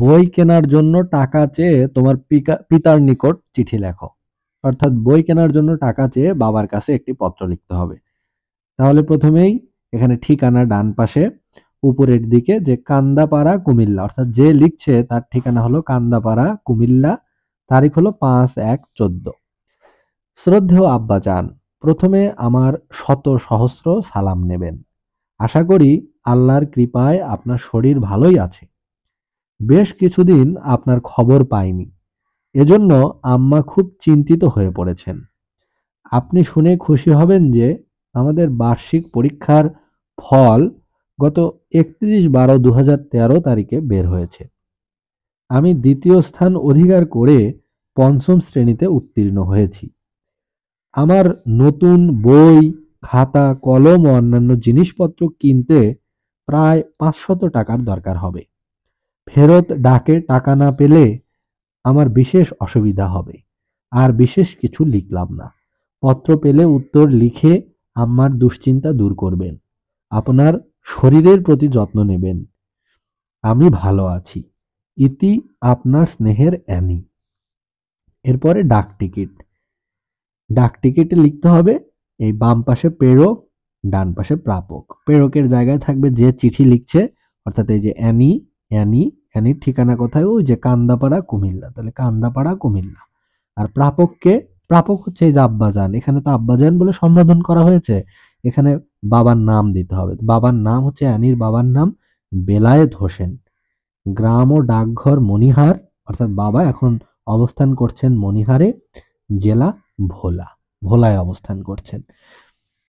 বই কেনার জন্য টাকা চেয়ে তোমার পিতার নিকট চিঠি লেখো অর্থাৎ বই কেনার জন্য টাকা চেয়ে বাবার কাছে একটি পত্র লিখতে হবে তাহলে প্রথমেই এখানে ঠিকানা ডান পাশে উপরের দিকে যে কান্দাপাড়া কুমিল্লা অর্থাৎ যে লিখছে তার ঠিকানা হলো কান্দাপাড়া কুমিল্লা তারিখ হলো পাঁচ এক চোদ্দ শ্রদ্ধেয় আব্বা চান প্রথমে আমার শত সহস্র সালাম নেবেন আশা করি আল্লাহর কৃপায় আপনার শরীর ভালোই আছে বেশ কিছুদিন আপনার খবর পাইনি এজন্য আম্মা খুব চিন্তিত হয়ে পড়েছেন আপনি শুনে খুশি হবেন যে আমাদের বার্ষিক পরীক্ষার ফল গত একত্রিশ বারো দু তারিখে বের হয়েছে আমি দ্বিতীয় স্থান অধিকার করে পঞ্চম শ্রেণীতে উত্তীর্ণ হয়েছি আমার নতুন বই খাতা কলম ও অন্যান্য জিনিসপত্র কিনতে প্রায় পাঁচশত টাকার দরকার হবে ফেরত ডাকে টাকা না পেলে আমার বিশেষ অসুবিধা হবে আর বিশেষ কিছু লিখলাম না পত্র পেলে উত্তর লিখে আমার দুশ্চিন্তা দূর করবেন আপনার শরীরের প্রতি যত্ন নেবেন আমি ভালো আছি ইতি আপনার স্নেহের অ্যানি এরপরে ডাক টিকিট ডাক টিকিটে লিখতে হবে এই বাম পাশে প্রেরক ডান পাশে প্রাপক প্রেরকের জায়গায় থাকবে যে চিঠি লিখছে অর্থাৎ এই যে অ্যানি অ্যানি অ্যানির ঠিকানা কোথায় ওই যে কান্দাপাড়া কুমিল্লা তাহলে কান্দাপাড়া কুমিল্লা আর প্রাপককে প্রাপক হচ্ছে এই যে আব্বাজান এখানে তো আব্বাজান বলে সম্বোধন করা হয়েছে এখানে বাবার নাম দিতে হবে বাবার নাম হচ্ছে অ্যানির বাবার নাম বেলায়েত হোসেন গ্রাম ও ডাকঘর মণিহার অর্থাৎ বাবা এখন অবস্থান করছেন মনিহারে জেলা ভোলা ভোলায় অবস্থান করছেন